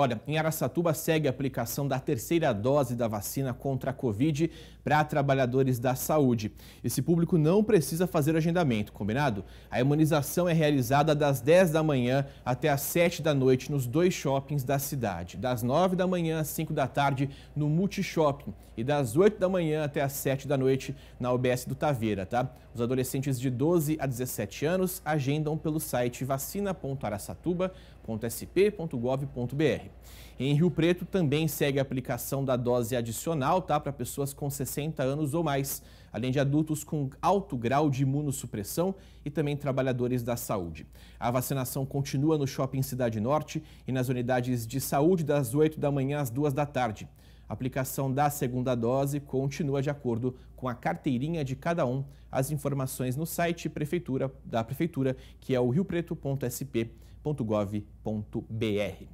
Olha, em Araçatuba segue a aplicação da terceira dose da vacina contra a Covid para trabalhadores da saúde. Esse público não precisa fazer agendamento, combinado? A imunização é realizada das 10 da manhã até as 7 da noite nos dois shoppings da cidade, das 9 da manhã às 5 da tarde no Multishopping e das 8 da manhã até as 7 da noite na UBS do Taveira, tá? Os adolescentes de 12 a 17 anos agendam pelo site vacina.araçatuba.sp.gov.br. Em Rio Preto também segue a aplicação da dose adicional, tá, para pessoas com 60 anos ou mais, além de adultos com alto grau de imunossupressão e também trabalhadores da saúde. A vacinação continua no Shopping Cidade Norte e nas unidades de saúde das 8 da manhã às 2 da tarde. A aplicação da segunda dose continua de acordo com a carteirinha de cada um. As informações no site prefeitura, da Prefeitura, que é o riopreto.sp.gov.br.